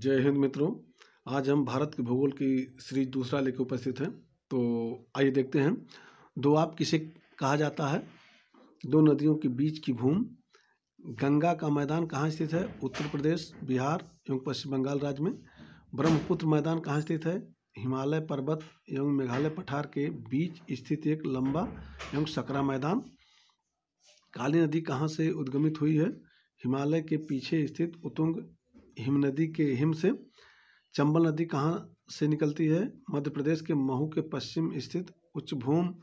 जय हिंद मित्रों आज हम भारत के भूगोल की सीरीज दूसरा लेकर उपस्थित हैं तो आइए देखते हैं दो आप किसे कहा जाता है दो नदियों के बीच की भूमि गंगा का मैदान कहाँ स्थित है उत्तर प्रदेश बिहार एवं पश्चिम बंगाल राज्य में ब्रह्मपुत्र मैदान कहाँ स्थित है हिमालय पर्वत एवं मेघालय पठार के बीच स्थित एक लंबा एवं सकरा मैदान काली नदी कहाँ से उद्गमित हुई है हिमालय के पीछे स्थित उतुंग हिम नदी के हिम से चंबल नदी कहाँ से निकलती है मध्य प्रदेश के महू के पश्चिम स्थित उच्च भूम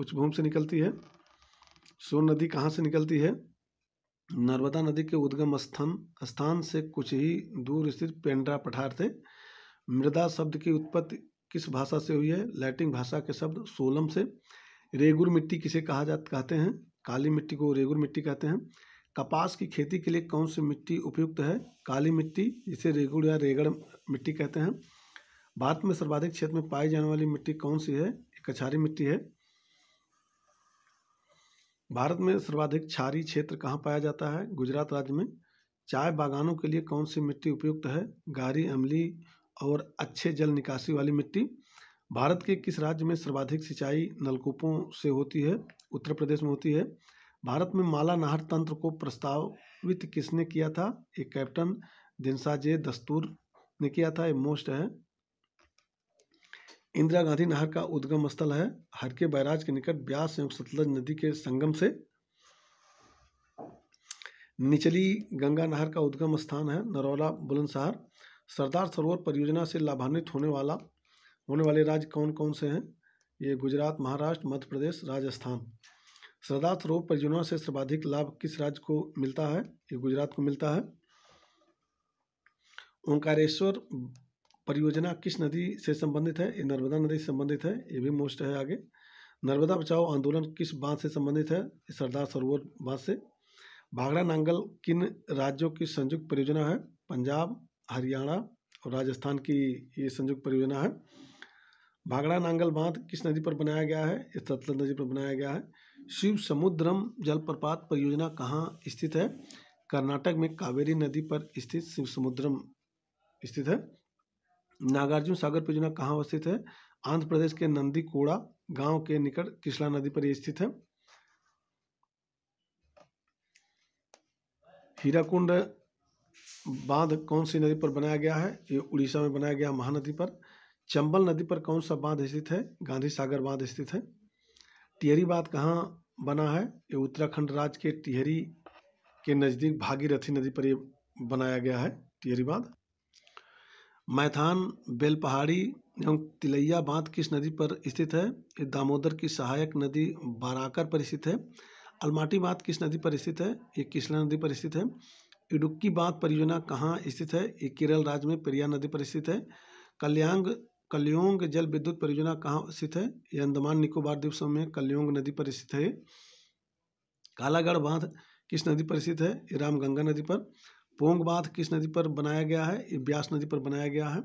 उच्च भूम से निकलती है सोन नदी कहाँ से निकलती है नर्मदा नदी के उद्गम स्थान स्थान से कुछ ही दूर स्थित पेंड्रा पठार से मृदा शब्द की उत्पत्ति किस भाषा से हुई है लैटिन भाषा के शब्द सोलम से रेगुर मिट्टी किसे कहा जा कहते हैं काली मिट्टी को रेगुर मिट्टी कहते हैं कपास की खेती के लिए कौन सी मिट्टी उपयुक्त है काली मिट्टी जिसे रेगुड़ या रेगड़ मिट्टी कहते हैं भारत में सर्वाधिक क्षेत्र में पाई जाने वाली मिट्टी कौन सी है कछारी मिट्टी है भारत में सर्वाधिक क्षारी क्षेत्र कहाँ पाया जाता है गुजरात राज्य में चाय बागानों के लिए कौन सी मिट्टी उपयुक्त है गारी अमली और अच्छे जल निकासी वाली मिट्टी भारत के किस राज्य में सर्वाधिक सिंचाई नलकूपों से होती है उत्तर प्रदेश में होती है भारत में माला नहर तंत्र को प्रस्तावित किसने किया था ये कैप्टन दिनसाजे दस्तूर ने किया था ये मोस्ट है इंदिरा गांधी नहर का उद्गम स्थल है हरके बैराज के निकट ब्यास एवं सतलज नदी के संगम से निचली गंगा नहर का उद्गम स्थान है नरौला बुलंदशहर सरदार सरोवर परियोजना से लाभान्वित होने वाला होने वाले राज्य कौन कौन से हैं ये गुजरात महाराष्ट्र मध्य प्रदेश राजस्थान सरदार सरोवर परियोजना से सर्वाधिक लाभ किस राज्य को मिलता है ये गुजरात को मिलता है ओंकारेश्वर परियोजना किस नदी से संबंधित है ये नर्मदा नदी से संबंधित है ये भी मोस्ट है आगे नर्मदा बचाओ आंदोलन किस बांध से संबंधित है सरदार सरोवर बांध से भागड़ा नांगल किन राज्यों की संयुक्त परियोजना है पंजाब हरियाणा और राजस्थान की ये संयुक्त परियोजना है भागड़ा नांगल बांध किस नदी पर बनाया गया है ये सतलज नदी पर बनाया गया है शिव समुद्रम जलप्रपात परियोजना कहाँ स्थित है कर्नाटक में कावेरी नदी पर स्थित शिव समुद्रम स्थित है नागार्जुन सागर परियोजना कहाँ अवस्थित है आंध्र प्रदेश के नंदी कोड़ा गाँव के निकट किसला नदी पर स्थित है हीराकुंड बांध कौन सी नदी पर बनाया गया है ये उड़ीसा में बनाया गया महानदी पर चंबल नदी पर कौन सा बांध स्थित है गांधी सागर बांध स्थित है टिहरी बात कहाँ बना है ये उत्तराखंड राज्य के टिहरी के नज़दीक भागीरथी नदी पर ये बनाया गया है टिहरी बांध मैथान बेलपहाड़ी एवं तिलैया बांध किस नदी पर स्थित है ये दामोदर की सहायक नदी बाराकर पर स्थित है अलमाटी बांध किस नदी पर स्थित है ये किसला नदी पर स्थित है इडुक्की बांध परियोजना कहाँ स्थित है ये केरल राज्य में पेरिया नदी पर स्थित है कल्यांग कलयोंग जल विद्युत परियोजना कहाँ स्थित है यह अंदमान निकोबार द्वीप समूह में कलयोंग नदी पर स्थित है कालागढ़ बांध किस नदी पर स्थित है ये रामगंगा नदी पर पोंग बांध किस नदी पर बनाया गया है ये ब्यास नदी पर बनाया गया है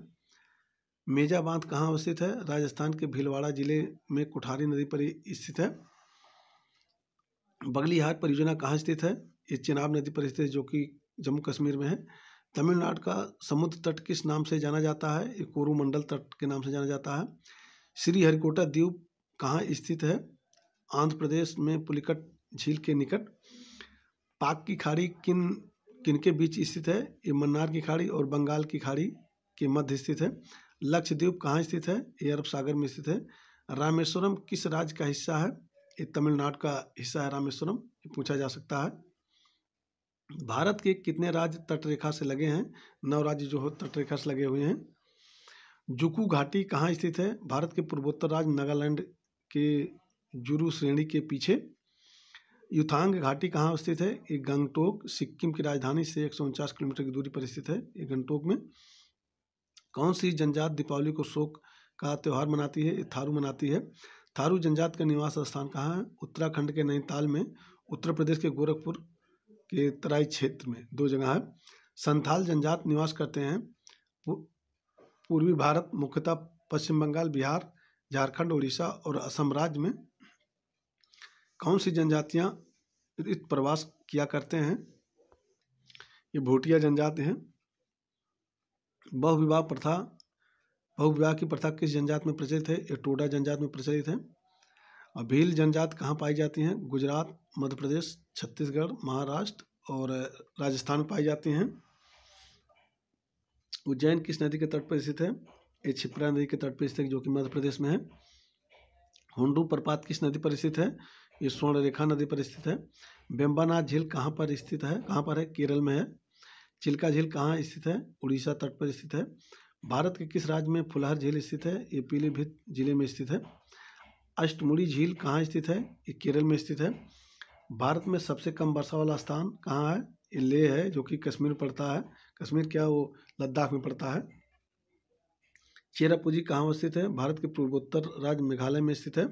मेजा बांध कहाँ अवस्थित है राजस्थान के भीलवाड़ा जिले में कुठारी नदी पर स्थित है बगलिहार परियोजना कहाँ स्थित है ये चेनाब नदी पर स्थित है जो कि जम्मू कश्मीर में है तमिलनाडु का समुद्र तट किस नाम से जाना जाता है कोरुमंडल तट के नाम से जाना जाता है श्री हरिकोटा द्वीप कहाँ स्थित है आंध्र प्रदेश में पुलिकट झील के निकट पाक की खाड़ी किन किनके बीच स्थित है ये मन्नार की खाड़ी और बंगाल की खाड़ी के मध्य स्थित है लक्षद्वीप कहाँ स्थित है ये अरब सागर में स्थित है रामेश्वरम किस राज्य का हिस्सा है ये तमिलनाडु का हिस्सा है रामेश्वरम ये पूछा जा सकता है भारत के कितने राज्य तटरेखा से लगे हैं नौ राज्य जो हो तटरेखा से लगे हुए हैं जुकू घाटी कहाँ स्थित है भारत के पूर्वोत्तर राज्य नागालैंड के जुरू श्रेणी के पीछे युथांग घाटी कहाँ स्थित है ये गंगटोक सिक्किम की राजधानी से एक किलोमीटर की दूरी पर स्थित है ये गंगटोक में कौन सी जनजात दीपावली को शोक का त्यौहार मनाती है थारू मनाती है थारू जनजात का निवास स्थान कहाँ है उत्तराखंड के नैनीताल में उत्तर प्रदेश के गोरखपुर के तराई क्षेत्र में दो जगह है संथाल जनजात निवास करते हैं पूर्वी भारत मुख्यतः पश्चिम बंगाल बिहार झारखंड उड़ीसा और असम राज्य में कौन सी जनजातियाँ इस प्रवास किया करते हैं ये भोटिया जनजाति हैं बहुविवाह प्रथा बहुविवाह की प्रथा किस जनजात में प्रचलित है ये टोडा जनजात में प्रचलित है और भील जनजात कहाँ पाई जाती हैं गुजरात मध्य प्रदेश छत्तीसगढ़ महाराष्ट्र और राजस्थान पाई जाती हैं उज्जैन किस नदी के तट पर स्थित है ये छिप्रा नदी के तट पर स्थित जो कि मध्य प्रदेश में है हुडू प्रपात किस नदी पर स्थित है ये स्वर्ण रेखा नदी पर स्थित है बेम्बानाथ झील कहाँ पर स्थित है कहाँ पर है केरल में है चिल्का झील कहाँ स्थित है उड़ीसा तट पर स्थित है भारत के किस राज्य में फुलहर झील स्थित है ये पीलीभीत जिले में स्थित है अष्टमुड़ी झील कहाँ स्थित है ये केरल में स्थित है भारत में सबसे कम वर्षा वाला स्थान कहाँ है ये लेह है जो कि कश्मीर पड़ता है कश्मीर क्या वो लद्दाख में पड़ता है चेरापूंजी कहाँ स्थित है भारत के पूर्वोत्तर राज्य मेघालय में स्थित है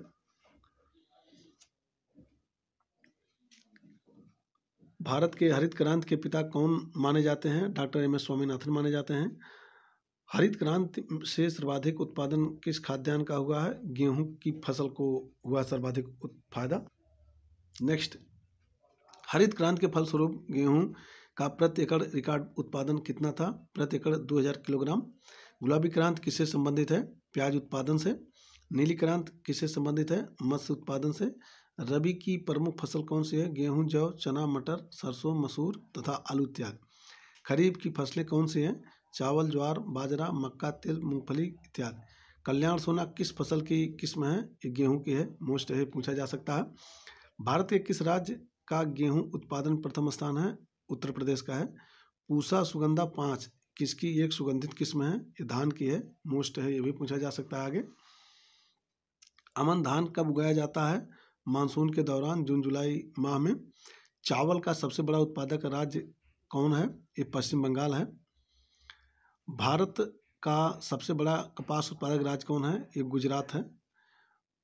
भारत के हरित क्रांति के पिता कौन माने जाते हैं डॉक्टर एम एस स्वामीनाथन माने जाते हैं हरित क्रांति से सर्वाधिक उत्पादन किस खाद्यान्न का हुआ है गेहूं की फसल को हुआ सर्वाधिक फायदा नेक्स्ट हरित क्रांति के फलस्वरूप गेहूं का प्रति एकड़ रिकॉर्ड उत्पादन कितना था प्रति एकड़ 2000 किलोग्राम गुलाबी क्रांति किससे संबंधित है प्याज उत्पादन से नीली क्रांति किससे संबंधित है मत्स्य उत्पादन से रबी की प्रमुख फसल कौन सी है गेहूं जौ चना मटर सरसों मसूर तथा आलू इत्यादि खरीफ की फसलें कौन सी हैं चावल ज्वार बाजरा मक्का तिल मूंगफली इत्यादि कल्याण सोना किस फसल की किस्म है ये गेहूँ की है मोस्ट है पूछा जा सकता है भारत के किस राज्य का गेहूँ उत्पादन प्रथम स्थान है उत्तर प्रदेश का है पूसा सुगंधा पाँच किसकी एक सुगंधित किस्म है ये धान की है मोस्ट है ये भी पूछा जा सकता है आगे अमन धान कब उगाया जाता है मानसून के दौरान जून जुलाई माह में चावल का सबसे बड़ा उत्पादक राज्य कौन है ये पश्चिम बंगाल है भारत का सबसे बड़ा कपास उत्पादक राज्य कौन है ये गुजरात है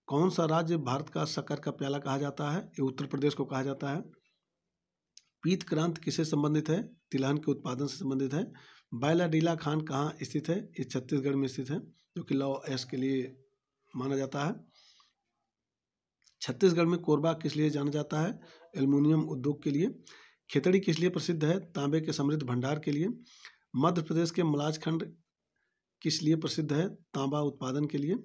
कौन सा राज्य भारत का शक्कर का प्याला कहा जाता है ये उत्तर प्रदेश को कहा जाता है पीत क्रांत किसे संबंधित है तिलहन के उत्पादन से संबंधित है बैलाडीला खान कहाँ स्थित है ये छत्तीसगढ़ में स्थित है जो कि लॉ एस के लिए माना जाता है छत्तीसगढ़ में कोरबा किस लिए जाना जाता है एल्युमिनियम उद्योग के लिए खेतड़ी किस लिए प्रसिद्ध है तांबे के समृद्ध भंडार के लिए मध्य प्रदेश के मलाजखंड किस लिए प्रसिद्ध है तांबा उत्पादन के लिए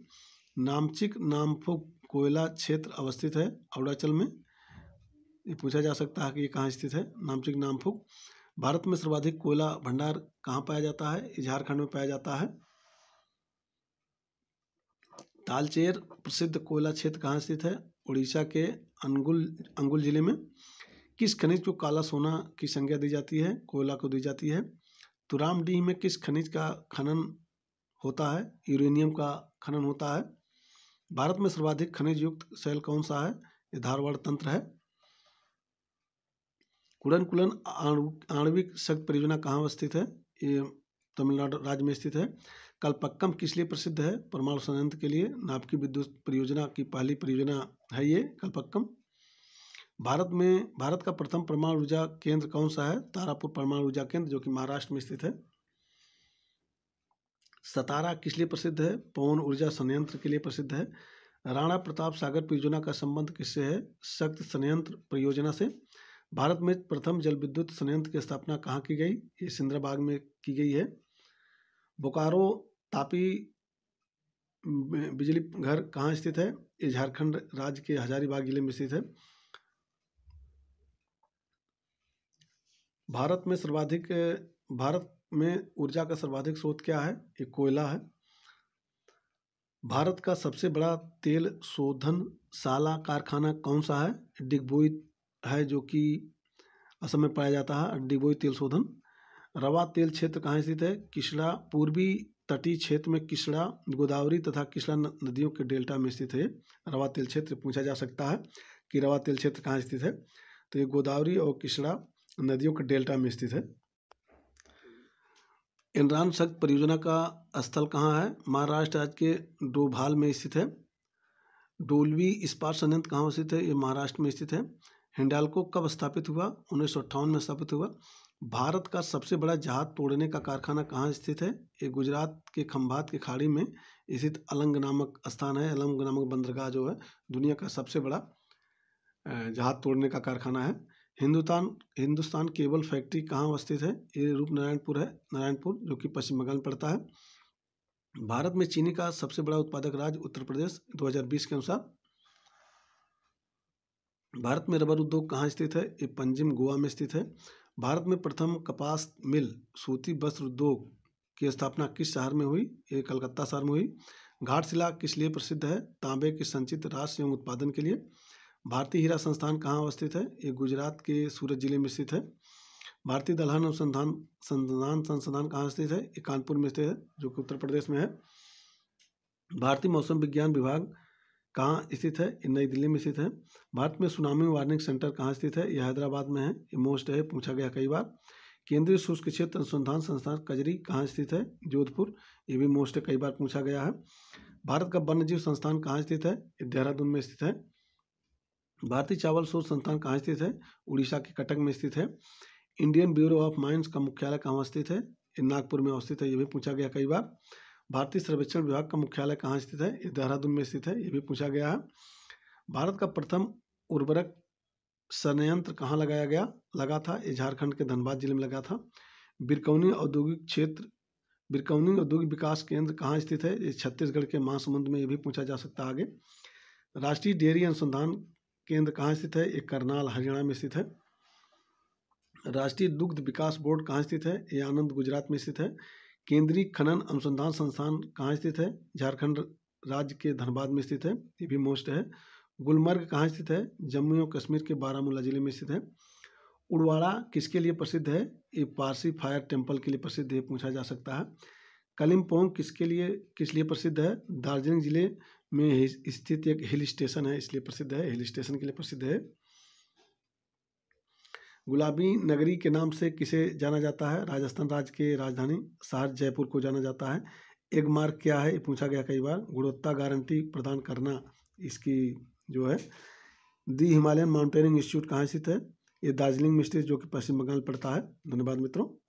नामचिक नामफो कोयला क्षेत्र अवस्थित है अरुणाचल में ये पूछा जा सकता है कि ये कहाँ स्थित है नामचिक नामफुक भारत में सर्वाधिक कोयला भंडार कहाँ पाया जाता है झारखंड में पाया जाता है तालचेर प्रसिद्ध कोयला क्षेत्र कहाँ स्थित है उड़ीसा के अंगुल अंगुल जिले में किस खनिज को काला सोना की संज्ञा दी जाती है कोयला को दी जाती है तुरामडीह में किस खनिज का खनन होता है यूरेनियम का खनन होता है भारत में सर्वाधिक खनिज युक्त शैल कौन सा है ये धारवाड़ तंत्र है कुड़नकुलन आणविक शक्ति परियोजना कहाँ अवस्थित है ये तमिलनाडु राज्य में स्थित है कलपक्कम किस लिए प्रसिद्ध है परमाणु संयंत्र के लिए नाभिकीय विद्युत परियोजना की पहली परियोजना है ये कलपक्कम भारत में भारत का प्रथम परमाणु ऊर्जा केंद्र कौन सा है तारापुर परमाणु ऊर्जा केंद्र जो कि महाराष्ट्र में स्थित है सतारा किस लिए प्रसिद्ध है पवन ऊर्जा संयंत्र के लिए प्रसिद्ध है राणा प्रताप सागर परियोजना का संबंध किससे है सख्त संयंत्र परियोजना से भारत में प्रथम जल विद्युत संयंत्र की स्थापना कहाँ की गई ये सिंद्राबाग में की गई है बोकारो तापी बिजली घर कहाँ स्थित है ये झारखंड राज्य के हजारीबाग जिले में स्थित है भारत में सर्वाधिक भारत में ऊर्जा का सर्वाधिक स्रोत क्या है ये कोयला है भारत का सबसे बड़ा तेल शोधन शाला कारखाना कौन सा है डिगबोई है जो कि असम में पाया जाता है डिगबोई तेल शोधन रवा तेल क्षेत्र कहाँ स्थित है किसड़ा पूर्वी तटीय क्षेत्र में किसड़ा गोदावरी तथा किसड़ा नदियों के डेल्टा में स्थित है रवा तेल क्षेत्र पूछा जा सकता है कि रवा तेल क्षेत्र कहाँ स्थित है तो ये गोदावरी और किसड़ा नदियों के डेल्टा में स्थित है इंद्रान शक्त परियोजना का स्थल कहाँ है महाराष्ट्र राज्य के डोभाल में स्थित है डोलवी इस्पात संयंत्र कहाँ स्थित है ये महाराष्ट्र में स्थित है हिंडालको कब स्थापित हुआ उन्नीस में स्थापित हुआ भारत का सबसे बड़ा जहाज तोड़ने का कारखाना कहाँ स्थित है ये गुजरात के खम्भात की खाड़ी में स्थित अलंग नामक स्थान है अलंग नामक बंदरगाह जो है दुनिया का सबसे बड़ा जहाज तोड़ने का कारखाना है हिंदुस्तान हिंदुस्तान केबल फैक्ट्री कहाँ अवस्थित है ये नारायणपुर है नारायणपुर जो कि पश्चिम बंगाल में पड़ता है भारत में चीनी का सबसे बड़ा उत्पादक राज्य उत्तर प्रदेश 2020 के अनुसार भारत में रबर उद्योग कहाँ स्थित है ये पंजिम गोवा में स्थित है भारत में प्रथम कपास मिल सूती वस्त्र उद्योग की स्थापना किस शहर में हुई ये कलकत्ता शहर में हुई घाटशिला किस लिए प्रसिद्ध है तांबे के संचित राष्ट्र एवं उत्पादन के लिए भारतीय हीरा संस्थान कहाँ अवस्थित है ये गुजरात के सूरत जिले में स्थित है भारतीय दलहन अनुसंधान संधान संस्थान कहाँ स्थित है ये कानपुर में स्थित है जो कि उत्तर प्रदेश में है भारतीय मौसम विज्ञान विभाग कहाँ स्थित है ये नई दिल्ली में स्थित है भारत में सुनामी वार्निंग सेंटर कहाँ स्थित है यह हैदराबाद में है ये मोस्ट है पूछा गया कई बार केंद्रीय शुष्क क्षेत्र अनुसंधान संस्थान कजरी कहाँ स्थित है जोधपुर ये भी मोस्ट कई बार पूछा गया है भारत का वन्यजीव संस्थान कहाँ स्थित है देहरादून में स्थित है भारतीय चावल शोध संस्थान कहाँ स्थित है उड़ीसा के कटक में स्थित है इंडियन ब्यूरो ऑफ माइंस का मुख्यालय कहाँ स्थित है नागपुर में अवस्थित है ये भी पूछा गया कई बार भारतीय सर्वेक्षण विभाग का मुख्यालय कहाँ स्थित है ये देहरादून में स्थित है ये भी पूछा गया है भारत का प्रथम उर्वरक संयंत्र कहाँ लगाया गया लगा था ये झारखंड के धनबाद जिले में लगा था बिरकौनी औद्योगिक क्षेत्र बिरकौनी औद्योगिक विकास केंद्र कहाँ स्थित है ये छत्तीसगढ़ के महासमुंद में ये भी पूछा जा सकता है आगे राष्ट्रीय डेयरी अनुसंधान केंद्र कहाँ स्थित है ये करनाल हरियाणा में स्थित है राष्ट्रीय दुग्ध विकास बोर्ड कहाँ स्थित है ये आनंद गुजरात में स्थित है केंद्रीय खनन अनुसंधान संस्थान कहाँ स्थित है झारखंड राज्य के धनबाद में स्थित है ये भी मोस्ट है गुलमर्ग कहाँ स्थित है जम्मू और कश्मीर के बारामूला जिले में स्थित है उड़वाड़ा किसके लिए प्रसिद्ध है ये पारसी फायर टेम्पल के लिए प्रसिद्ध है पूछा जा सकता है कलिम्पोंग किसके लिए किस लिए प्रसिद्ध है दार्जिलिंग जिले में स्थित एक हिल स्टेशन है इसलिए प्रसिद्ध है हिल स्टेशन के लिए प्रसिद्ध है गुलाबी नगरी के नाम से किसे जाना जाता है राजस्थान राज्य के राजधानी शहर जयपुर को जाना जाता है एक मार्ग क्या है ये पूछा गया कई बार गुणवत्ता गारंटी प्रदान करना इसकी जो है दी हिमालयन माउंटेनिंग इंस्टीट्यूट कहाँ स्थित है ये दार्जिलिंग में स्थित जो कि पश्चिम बंगाल पड़ता है धन्यवाद मित्रों